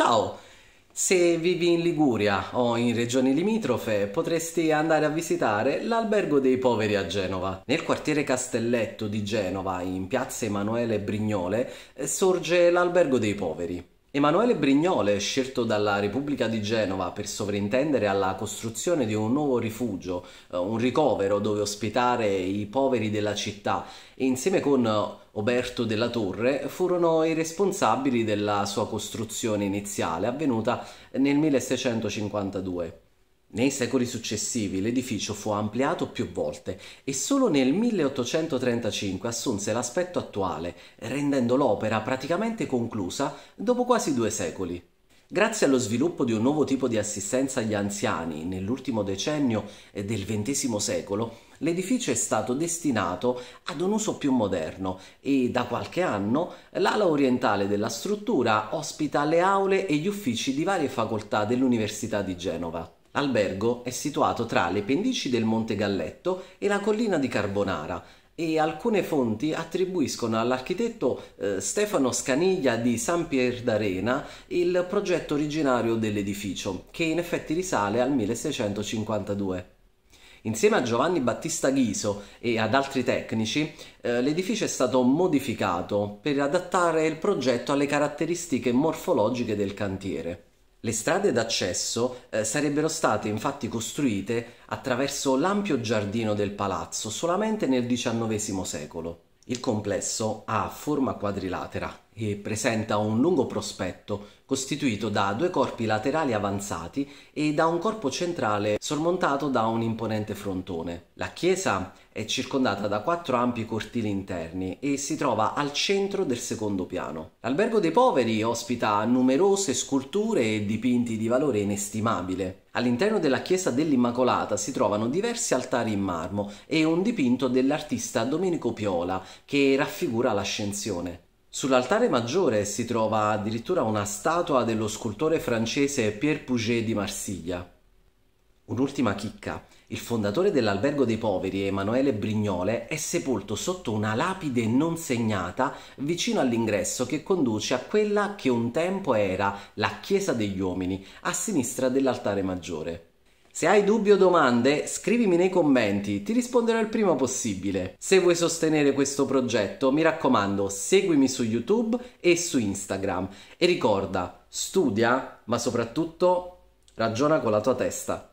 Ciao! Se vivi in Liguria o in regioni limitrofe potresti andare a visitare l'Albergo dei Poveri a Genova. Nel quartiere Castelletto di Genova, in piazza Emanuele Brignole, sorge l'Albergo dei Poveri. Emanuele Brignole, scelto dalla Repubblica di Genova per sovrintendere alla costruzione di un nuovo rifugio, eh, un ricovero dove ospitare i poveri della città, insieme con eh, Oberto della Torre furono i responsabili della sua costruzione iniziale, avvenuta nel 1652. Nei secoli successivi l'edificio fu ampliato più volte e solo nel 1835 assunse l'aspetto attuale, rendendo l'opera praticamente conclusa dopo quasi due secoli. Grazie allo sviluppo di un nuovo tipo di assistenza agli anziani nell'ultimo decennio del XX secolo, l'edificio è stato destinato ad un uso più moderno e da qualche anno l'ala orientale della struttura ospita le aule e gli uffici di varie facoltà dell'Università di Genova. L'albergo è situato tra le pendici del Monte Galletto e la collina di Carbonara e alcune fonti attribuiscono all'architetto eh, Stefano Scaniglia di San Pier d'Arena il progetto originario dell'edificio, che in effetti risale al 1652. Insieme a Giovanni Battista Ghiso e ad altri tecnici, eh, l'edificio è stato modificato per adattare il progetto alle caratteristiche morfologiche del cantiere. Le strade d'accesso eh, sarebbero state infatti costruite attraverso l'ampio giardino del palazzo solamente nel XIX secolo. Il complesso ha forma quadrilatera, e presenta un lungo prospetto costituito da due corpi laterali avanzati e da un corpo centrale sormontato da un imponente frontone. La chiesa è circondata da quattro ampi cortili interni e si trova al centro del secondo piano. L'albergo dei poveri ospita numerose sculture e dipinti di valore inestimabile. All'interno della chiesa dell'Immacolata si trovano diversi altari in marmo e un dipinto dell'artista Domenico Piola che raffigura l'ascensione. Sull'altare maggiore si trova addirittura una statua dello scultore francese Pierre Puget di Marsiglia. Un'ultima chicca. Il fondatore dell'albergo dei poveri, Emanuele Brignole, è sepolto sotto una lapide non segnata vicino all'ingresso che conduce a quella che un tempo era la chiesa degli uomini, a sinistra dell'altare maggiore. Se hai dubbi o domande, scrivimi nei commenti, ti risponderò il prima possibile. Se vuoi sostenere questo progetto, mi raccomando, seguimi su YouTube e su Instagram. E ricorda, studia, ma soprattutto ragiona con la tua testa.